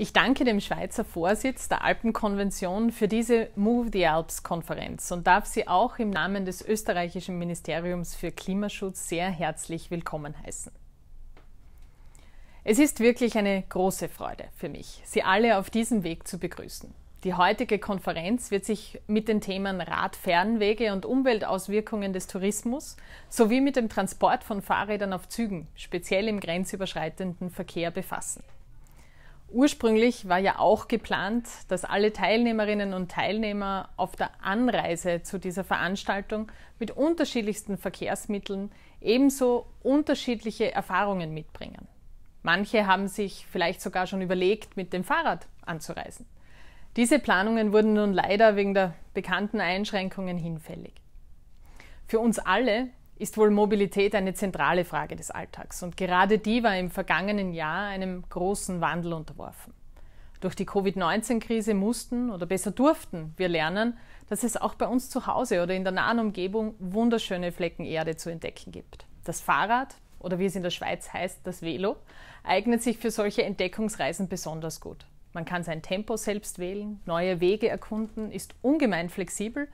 Ich danke dem Schweizer Vorsitz der Alpenkonvention für diese Move the Alps Konferenz und darf Sie auch im Namen des österreichischen Ministeriums für Klimaschutz sehr herzlich willkommen heißen. Es ist wirklich eine große Freude für mich, Sie alle auf diesem Weg zu begrüßen. Die heutige Konferenz wird sich mit den Themen Radfernwege und Umweltauswirkungen des Tourismus sowie mit dem Transport von Fahrrädern auf Zügen, speziell im grenzüberschreitenden Verkehr befassen. Ursprünglich war ja auch geplant, dass alle Teilnehmerinnen und Teilnehmer auf der Anreise zu dieser Veranstaltung mit unterschiedlichsten Verkehrsmitteln ebenso unterschiedliche Erfahrungen mitbringen. Manche haben sich vielleicht sogar schon überlegt, mit dem Fahrrad anzureisen. Diese Planungen wurden nun leider wegen der bekannten Einschränkungen hinfällig. Für uns alle ist wohl Mobilität eine zentrale Frage des Alltags. Und gerade die war im vergangenen Jahr einem großen Wandel unterworfen. Durch die Covid-19-Krise mussten oder besser durften wir lernen, dass es auch bei uns zu Hause oder in der nahen Umgebung wunderschöne Flecken Erde zu entdecken gibt. Das Fahrrad oder wie es in der Schweiz heißt, das Velo, eignet sich für solche Entdeckungsreisen besonders gut. Man kann sein Tempo selbst wählen, neue Wege erkunden, ist ungemein flexibel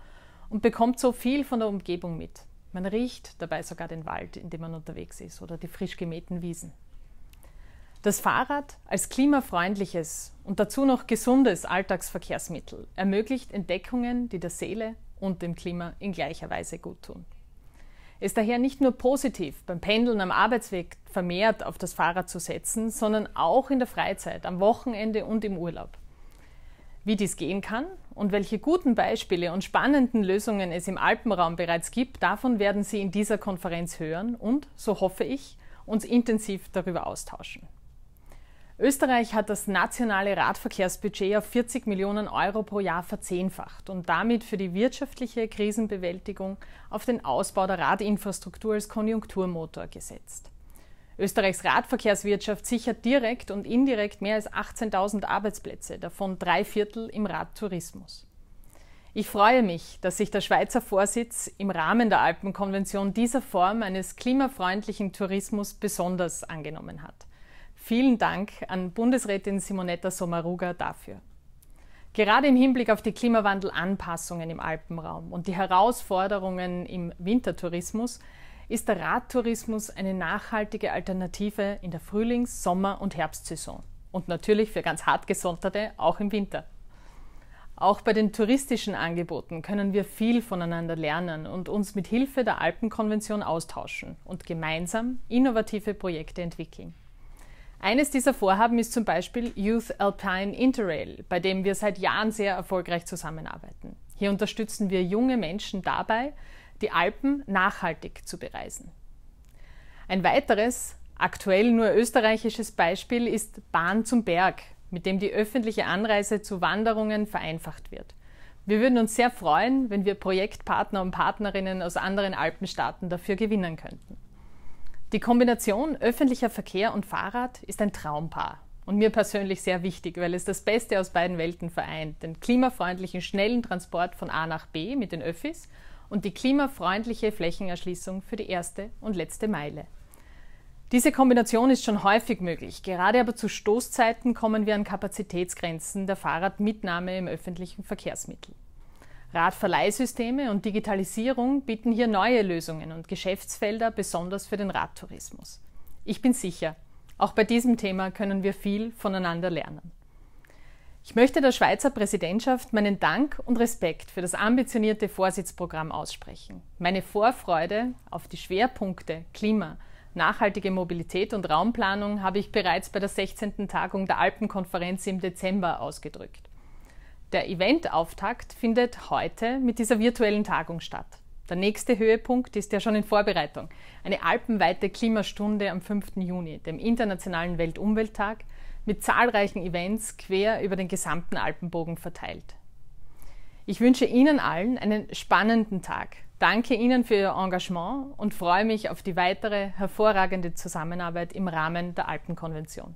und bekommt so viel von der Umgebung mit. Man riecht dabei sogar den Wald, in dem man unterwegs ist, oder die frisch gemähten Wiesen. Das Fahrrad als klimafreundliches und dazu noch gesundes Alltagsverkehrsmittel ermöglicht Entdeckungen, die der Seele und dem Klima in gleicher Weise gut tun. Es daher nicht nur positiv, beim Pendeln am Arbeitsweg vermehrt auf das Fahrrad zu setzen, sondern auch in der Freizeit, am Wochenende und im Urlaub. Wie dies gehen kann und welche guten Beispiele und spannenden Lösungen es im Alpenraum bereits gibt, davon werden Sie in dieser Konferenz hören und, so hoffe ich, uns intensiv darüber austauschen. Österreich hat das nationale Radverkehrsbudget auf 40 Millionen Euro pro Jahr verzehnfacht und damit für die wirtschaftliche Krisenbewältigung auf den Ausbau der Radinfrastruktur als Konjunkturmotor gesetzt. Österreichs Radverkehrswirtschaft sichert direkt und indirekt mehr als 18.000 Arbeitsplätze, davon drei Viertel im Radtourismus. Ich freue mich, dass sich der Schweizer Vorsitz im Rahmen der Alpenkonvention dieser Form eines klimafreundlichen Tourismus besonders angenommen hat. Vielen Dank an Bundesrätin Simonetta Sommaruga dafür. Gerade im Hinblick auf die Klimawandelanpassungen im Alpenraum und die Herausforderungen im Wintertourismus ist der Radtourismus eine nachhaltige Alternative in der Frühlings-, Sommer- und Herbstsaison und natürlich für ganz hartgesonderte auch im Winter. Auch bei den touristischen Angeboten können wir viel voneinander lernen und uns mit Hilfe der Alpenkonvention austauschen und gemeinsam innovative Projekte entwickeln. Eines dieser Vorhaben ist zum Beispiel Youth Alpine Interrail, bei dem wir seit Jahren sehr erfolgreich zusammenarbeiten. Hier unterstützen wir junge Menschen dabei, die Alpen nachhaltig zu bereisen. Ein weiteres, aktuell nur österreichisches Beispiel ist Bahn zum Berg, mit dem die öffentliche Anreise zu Wanderungen vereinfacht wird. Wir würden uns sehr freuen, wenn wir Projektpartner und Partnerinnen aus anderen Alpenstaaten dafür gewinnen könnten. Die Kombination öffentlicher Verkehr und Fahrrad ist ein Traumpaar und mir persönlich sehr wichtig, weil es das Beste aus beiden Welten vereint, den klimafreundlichen, schnellen Transport von A nach B mit den Öffis und die klimafreundliche Flächenerschließung für die erste und letzte Meile. Diese Kombination ist schon häufig möglich, gerade aber zu Stoßzeiten kommen wir an Kapazitätsgrenzen der Fahrradmitnahme im öffentlichen Verkehrsmittel. Radverleihsysteme und Digitalisierung bieten hier neue Lösungen und Geschäftsfelder, besonders für den Radtourismus. Ich bin sicher, auch bei diesem Thema können wir viel voneinander lernen. Ich möchte der Schweizer Präsidentschaft meinen Dank und Respekt für das ambitionierte Vorsitzprogramm aussprechen. Meine Vorfreude auf die Schwerpunkte Klima, nachhaltige Mobilität und Raumplanung habe ich bereits bei der 16. Tagung der Alpenkonferenz im Dezember ausgedrückt. Der Eventauftakt findet heute mit dieser virtuellen Tagung statt. Der nächste Höhepunkt ist ja schon in Vorbereitung. Eine alpenweite Klimastunde am 5. Juni, dem Internationalen Weltumwelttag, mit zahlreichen Events quer über den gesamten Alpenbogen verteilt. Ich wünsche Ihnen allen einen spannenden Tag. Danke Ihnen für Ihr Engagement und freue mich auf die weitere hervorragende Zusammenarbeit im Rahmen der Alpenkonvention.